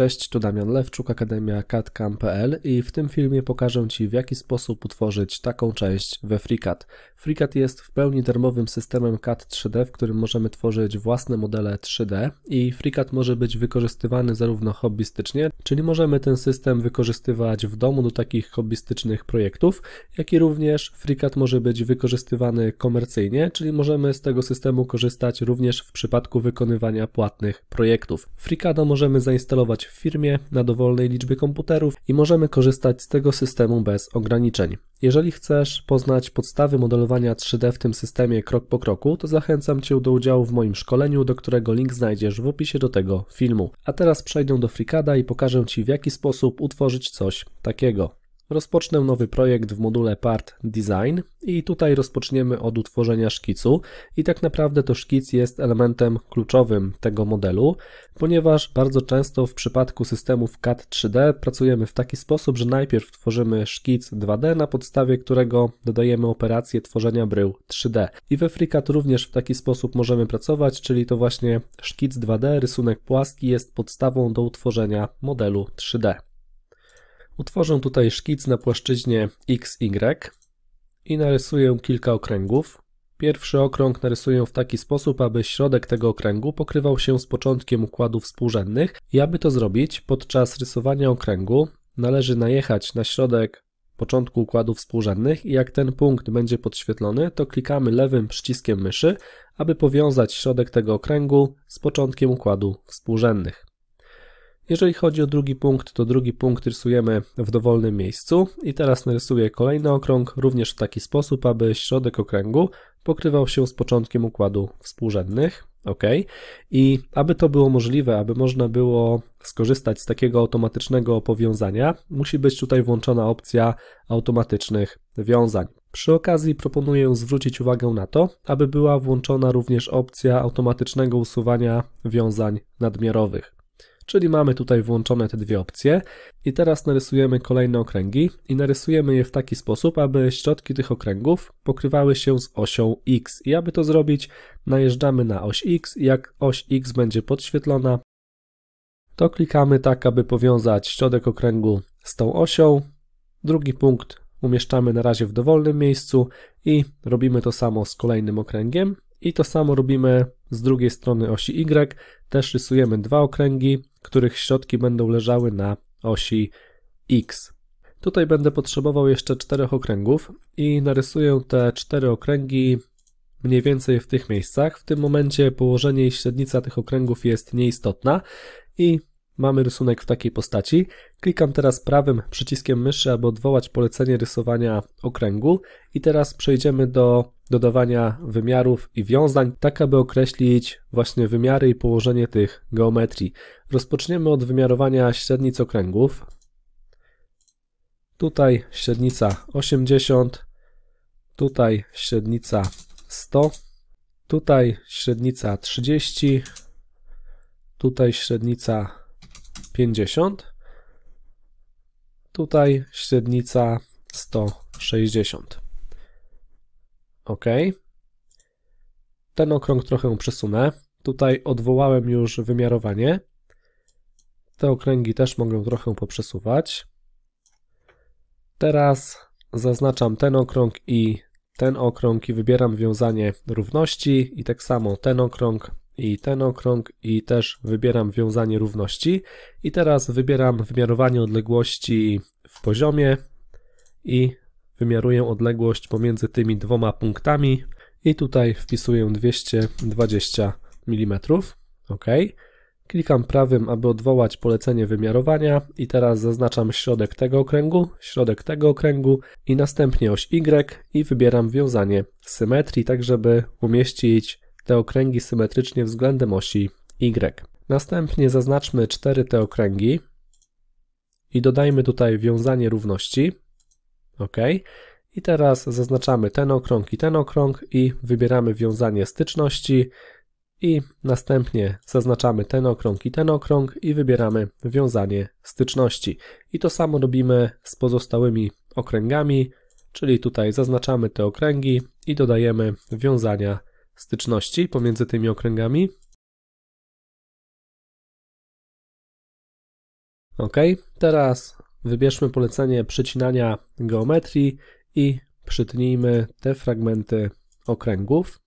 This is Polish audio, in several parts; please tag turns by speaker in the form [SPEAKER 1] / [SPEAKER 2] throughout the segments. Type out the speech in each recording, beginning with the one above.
[SPEAKER 1] Cześć, tu Damian Lewczuk, Akademia CAD.pl i w tym filmie pokażę Ci w jaki sposób utworzyć taką część we FreeCAD. FreeCAD jest w pełni darmowym systemem CAD 3D, w którym możemy tworzyć własne modele 3D i FreeCAD może być wykorzystywany zarówno hobbystycznie, czyli możemy ten system wykorzystywać w domu do takich hobbystycznych projektów, jak i również FreeCAD może być wykorzystywany komercyjnie, czyli możemy z tego systemu korzystać również w przypadku wykonywania płatnych projektów. FreeCAD możemy zainstalować w firmie na dowolnej liczbie komputerów i możemy korzystać z tego systemu bez ograniczeń. Jeżeli chcesz poznać podstawy modelowania 3D w tym systemie krok po kroku, to zachęcam Cię do udziału w moim szkoleniu, do którego link znajdziesz w opisie do tego filmu. A teraz przejdę do FreeCAD'a i pokażę Ci w jaki sposób utworzyć coś takiego. Rozpocznę nowy projekt w module Part Design i tutaj rozpoczniemy od utworzenia szkicu i tak naprawdę to szkic jest elementem kluczowym tego modelu, ponieważ bardzo często w przypadku systemów CAD 3D pracujemy w taki sposób, że najpierw tworzymy szkic 2D, na podstawie którego dodajemy operację tworzenia brył 3D. I we FreeCAD również w taki sposób możemy pracować, czyli to właśnie szkic 2D, rysunek płaski jest podstawą do utworzenia modelu 3D. Utworzę tutaj szkic na płaszczyźnie XY i narysuję kilka okręgów. Pierwszy okrąg narysuję w taki sposób, aby środek tego okręgu pokrywał się z początkiem układów współrzędnych i aby to zrobić, podczas rysowania okręgu należy najechać na środek początku układów współrzędnych i jak ten punkt będzie podświetlony, to klikamy lewym przyciskiem myszy, aby powiązać środek tego okręgu z początkiem układu współrzędnych. Jeżeli chodzi o drugi punkt, to drugi punkt rysujemy w dowolnym miejscu i teraz narysuję kolejny okrąg, również w taki sposób, aby środek okręgu pokrywał się z początkiem układu współrzędnych. OK. I aby to było możliwe, aby można było skorzystać z takiego automatycznego powiązania, musi być tutaj włączona opcja automatycznych wiązań. Przy okazji proponuję zwrócić uwagę na to, aby była włączona również opcja automatycznego usuwania wiązań nadmiarowych. Czyli mamy tutaj włączone te dwie opcje i teraz narysujemy kolejne okręgi i narysujemy je w taki sposób, aby środki tych okręgów pokrywały się z osią X. I aby to zrobić, najeżdżamy na oś X. Jak oś X będzie podświetlona, to klikamy tak, aby powiązać środek okręgu z tą osią. Drugi punkt umieszczamy na razie w dowolnym miejscu i robimy to samo z kolejnym okręgiem. I to samo robimy z drugiej strony osi Y. Też rysujemy dwa okręgi, których środki będą leżały na osi X. Tutaj będę potrzebował jeszcze czterech okręgów i narysuję te cztery okręgi mniej więcej w tych miejscach. W tym momencie położenie i średnica tych okręgów jest nieistotna i mamy rysunek w takiej postaci. Klikam teraz prawym przyciskiem myszy, aby odwołać polecenie rysowania okręgu i teraz przejdziemy do dodawania wymiarów i wiązań, tak aby określić właśnie wymiary i położenie tych geometrii. Rozpoczniemy od wymiarowania średnic okręgów. Tutaj średnica 80, tutaj średnica 100, tutaj średnica 30, tutaj średnica 50, tutaj średnica 160. OK. Ten okrąg trochę przesunę. Tutaj odwołałem już wymiarowanie. Te okręgi też mogę trochę poprzesuwać. Teraz zaznaczam ten okrąg i ten okrąg i wybieram wiązanie równości i tak samo ten okrąg i ten okrąg i też wybieram wiązanie równości i teraz wybieram wymiarowanie odległości w poziomie i wymiaruję odległość pomiędzy tymi dwoma punktami i tutaj wpisuję 220 mm. OK. Klikam prawym, aby odwołać polecenie wymiarowania i teraz zaznaczam środek tego okręgu, środek tego okręgu i następnie oś Y i wybieram wiązanie symetrii, tak żeby umieścić te okręgi symetrycznie względem osi Y. Następnie zaznaczmy cztery te okręgi i dodajmy tutaj wiązanie równości. OK. I teraz zaznaczamy ten okrąg i ten okrąg i wybieramy wiązanie styczności i następnie zaznaczamy ten okrąg i ten okrąg i wybieramy wiązanie styczności. I to samo robimy z pozostałymi okręgami, czyli tutaj zaznaczamy te okręgi i dodajemy wiązania styczności pomiędzy tymi okręgami. OK, teraz Wybierzmy polecenie przycinania geometrii i przytnijmy te fragmenty okręgów.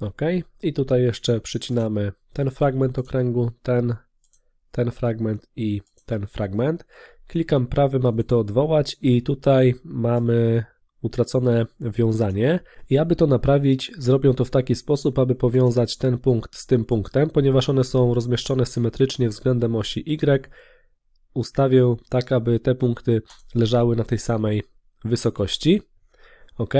[SPEAKER 1] OK. I tutaj jeszcze przycinamy ten fragment okręgu, ten, ten fragment i ten fragment. Klikam prawym, aby to odwołać i tutaj mamy utracone wiązanie i aby to naprawić, zrobią to w taki sposób, aby powiązać ten punkt z tym punktem, ponieważ one są rozmieszczone symetrycznie względem osi Y, ustawię tak, aby te punkty leżały na tej samej wysokości. OK.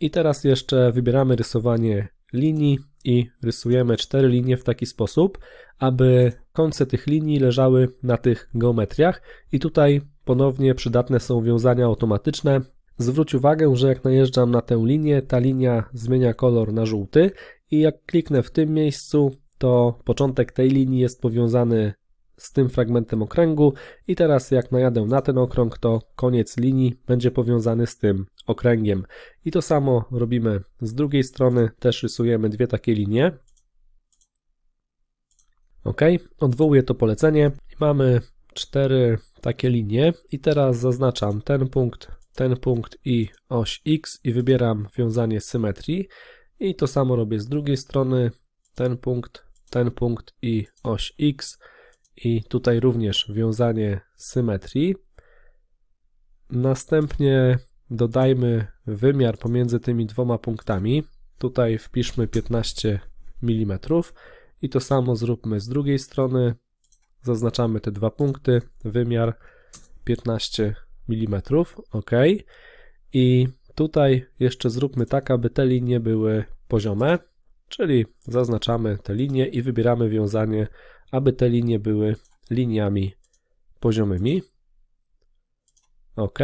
[SPEAKER 1] I teraz jeszcze wybieramy rysowanie linii i rysujemy cztery linie w taki sposób, aby końce tych linii leżały na tych geometriach i tutaj ponownie przydatne są wiązania automatyczne, Zwróć uwagę, że jak najeżdżam na tę linię, ta linia zmienia kolor na żółty i jak kliknę w tym miejscu, to początek tej linii jest powiązany z tym fragmentem okręgu i teraz jak najadę na ten okrąg, to koniec linii będzie powiązany z tym okręgiem. I to samo robimy z drugiej strony, też rysujemy dwie takie linie. OK, odwołuję to polecenie i mamy cztery takie linie i teraz zaznaczam ten punkt, ten punkt i oś X i wybieram wiązanie symetrii i to samo robię z drugiej strony, ten punkt, ten punkt i oś X i tutaj również wiązanie symetrii. Następnie dodajmy wymiar pomiędzy tymi dwoma punktami. Tutaj wpiszmy 15 mm i to samo zróbmy z drugiej strony. Zaznaczamy te dwa punkty, wymiar 15 mm mm, ok. I tutaj jeszcze zróbmy tak, aby te linie były poziome, czyli zaznaczamy te linie i wybieramy wiązanie, aby te linie były liniami poziomymi. OK.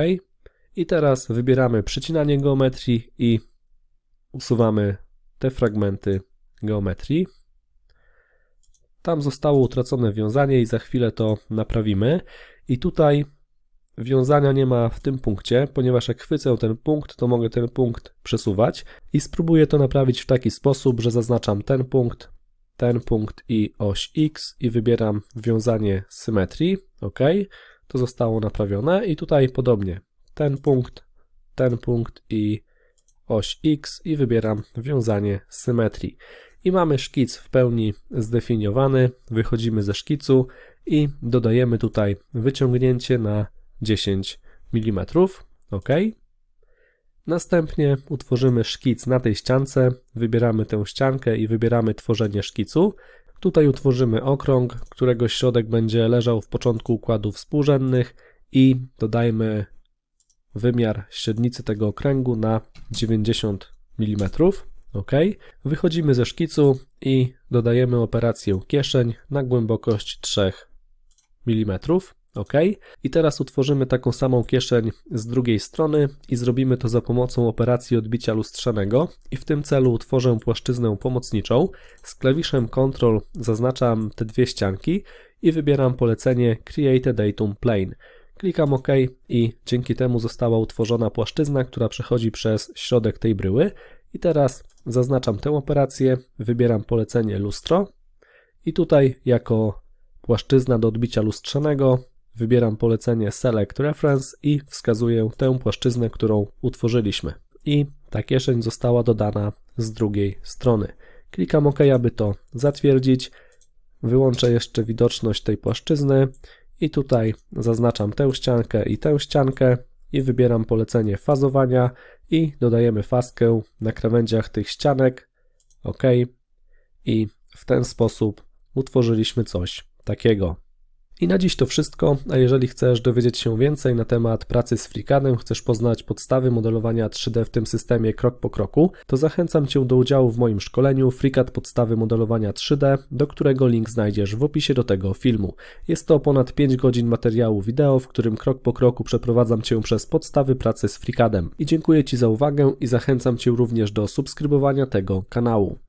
[SPEAKER 1] I teraz wybieramy przecinanie geometrii i usuwamy te fragmenty geometrii. Tam zostało utracone wiązanie i za chwilę to naprawimy. I tutaj Wiązania nie ma w tym punkcie, ponieważ jak chwycę ten punkt, to mogę ten punkt przesuwać i spróbuję to naprawić w taki sposób, że zaznaczam ten punkt, ten punkt i oś X i wybieram wiązanie symetrii, ok, to zostało naprawione i tutaj podobnie, ten punkt, ten punkt i oś X i wybieram wiązanie symetrii. I mamy szkic w pełni zdefiniowany, wychodzimy ze szkicu i dodajemy tutaj wyciągnięcie na 10 mm. OK. Następnie utworzymy szkic na tej ściance, wybieramy tę ściankę i wybieramy tworzenie szkicu. Tutaj utworzymy okrąg, którego środek będzie leżał w początku układu współrzędnych i dodajmy wymiar średnicy tego okręgu na 90 mm. OK. Wychodzimy ze szkicu i dodajemy operację kieszeń na głębokość 3 mm. OK. I teraz utworzymy taką samą kieszeń z drugiej strony i zrobimy to za pomocą operacji odbicia lustrzanego i w tym celu utworzę płaszczyznę pomocniczą. Z klawiszem Ctrl zaznaczam te dwie ścianki i wybieram polecenie Create a Datum Plane. Klikam OK i dzięki temu została utworzona płaszczyzna, która przechodzi przez środek tej bryły. I teraz zaznaczam tę operację, wybieram polecenie lustro i tutaj jako płaszczyzna do odbicia lustrzanego Wybieram polecenie Select Reference i wskazuję tę płaszczyznę, którą utworzyliśmy. I ta kieszeń została dodana z drugiej strony. Klikam OK, aby to zatwierdzić. Wyłączę jeszcze widoczność tej płaszczyzny i tutaj zaznaczam tę ściankę i tę ściankę i wybieram polecenie fazowania i dodajemy faskę na krawędziach tych ścianek. OK. I w ten sposób utworzyliśmy coś takiego. I na dziś to wszystko, a jeżeli chcesz dowiedzieć się więcej na temat pracy z FreeCADem, chcesz poznać podstawy modelowania 3D w tym systemie krok po kroku, to zachęcam Cię do udziału w moim szkoleniu FreeCAD Podstawy Modelowania 3D, do którego link znajdziesz w opisie do tego filmu. Jest to ponad 5 godzin materiału wideo, w którym krok po kroku przeprowadzam Cię przez podstawy pracy z FreeCADem. I dziękuję Ci za uwagę i zachęcam Cię również do subskrybowania tego kanału.